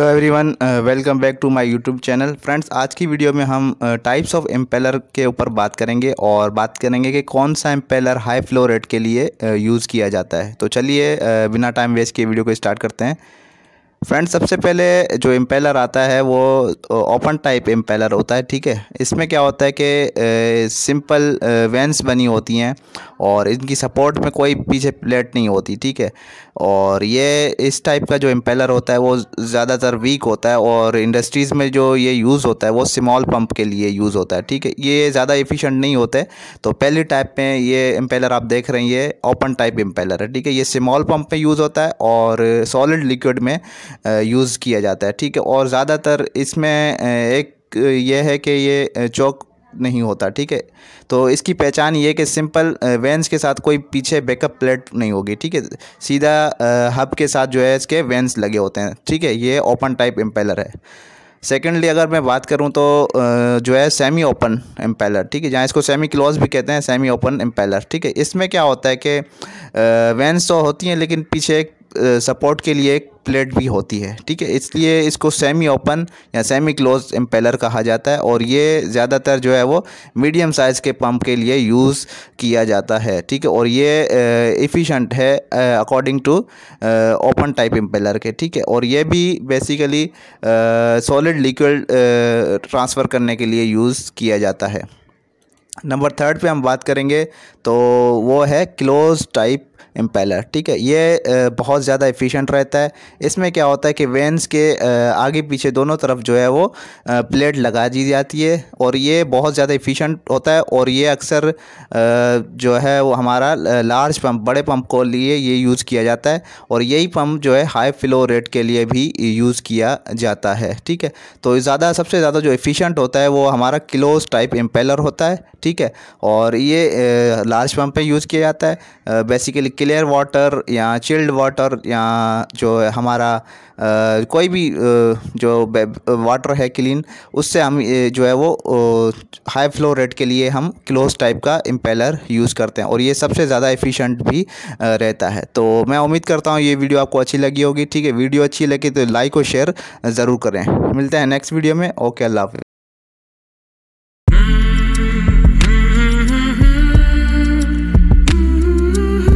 hello everyone welcome back to my YouTube channel friends आज की video में हम टाइप्स ऑफ एम्पेलर के ऊपर बात करेंगे और बात करेंगे कि कौन सा एम्पेलर हाई फ्लो रेट के लिए यूज़ uh, किया जाता है तो चलिए uh, बिना टाइम वेस्ट किए वीडियो को स्टार्ट करते हैं फ्रेंड्स सबसे पहले जो एम्पेलर आता है वो ओपन टाइप एम्पेलर होता है ठीक है इसमें क्या होता है कि सिंपल uh, वेंस बनी होती हैं और इनकी सपोर्ट में कोई पीछे प्लेट नहीं होती ठीक है और ये इस टाइप का जो इम्पेलर होता है वो ज़्यादातर वीक होता है और इंडस्ट्रीज़ में जो ये यूज़ होता है वो स्मॉल पंप के लिए यूज़ होता है ठीक है ये ज़्यादा इफ़िशेंट नहीं होते तो पहले टाइप में ये इम्पेलर आप देख रहे हैं ये ओपन टाइप इम्पेलर है ठीक है ये स्मॉल पम्प में यूज़ होता है और सॉलिड लिक्विड में यूज़ किया जाता है ठीक है और ज़्यादातर इसमें एक ये है कि ये चौक नहीं होता ठीक है तो इसकी पहचान ये कि सिंपल वेंस के साथ कोई पीछे बैकअप प्लेट नहीं होगी ठीक है सीधा हब के साथ जो है इसके वेंस लगे होते हैं ठीक है ये ओपन टाइप एम्पेलर है सेकेंडली अगर मैं बात करूँ तो जो है सेमी ओपन एम्पेलर ठीक है जहाँ इसको सेमी क्लोज भी कहते हैं सेमी ओपन एम्पेलर ठीक है इसमें क्या होता है कि वेंस तो होती हैं लेकिन पीछे एक सपोर्ट के लिए एक प्लेट भी होती है ठीक है इसलिए इसको सेमी ओपन या सेमी क्लोज इम्पेलर कहा जाता है और ये ज़्यादातर जो है वो मीडियम साइज़ के पंप के लिए यूज़ किया जाता है ठीक है और ये इफ़िशेंट है according to open type impeller के ठीक है और ये भी बेसिकली सॉलिड लिक्विड ट्रांसफ़र करने के लिए यूज़ किया जाता है नंबर थर्ड पे हम बात करेंगे तो वो है क्लोज टाइप इम्पेलर ठीक है ये बहुत ज़्यादा एफिशिएंट रहता है इसमें क्या होता है कि वेंस के आगे पीछे दोनों तरफ जो है वो प्लेट लगा दी जाती है और ये बहुत ज़्यादा एफिशिएंट होता है और ये अक्सर जो है वो हमारा लार्ज पम्प बड़े पम्प को लिए ये यूज़ किया जाता है और यही पम्प जो है हाई फ्लो रेट के लिए भी यूज़ किया जाता है ठीक है तो ज़्यादा सबसे ज़्यादा जो एफिशिएंट होता है वो हमारा क्लोज टाइप इम्पेलर होता है ठीक है और ये लार्ज पंप पे यूज़ किया जाता है बेसिकली क्लियर वाटर या चिल्ड वाटर या जो हमारा कोई भी जो वाटर है क्लीन उससे हम जो है वो हाई फ्लो रेट के लिए हम क्लोज टाइप का इम्पेलर यूज़ करते हैं और ये सबसे ज़्यादा एफिशिएंट भी रहता है तो मैं उम्मीद करता हूँ ये वीडियो आपको अच्छी लगी होगी ठीक है वीडियो अच्छी लगी तो लाइक और शेयर ज़रूर करें मिलते हैं नेक्स्ट वीडियो में ओके अल्लाह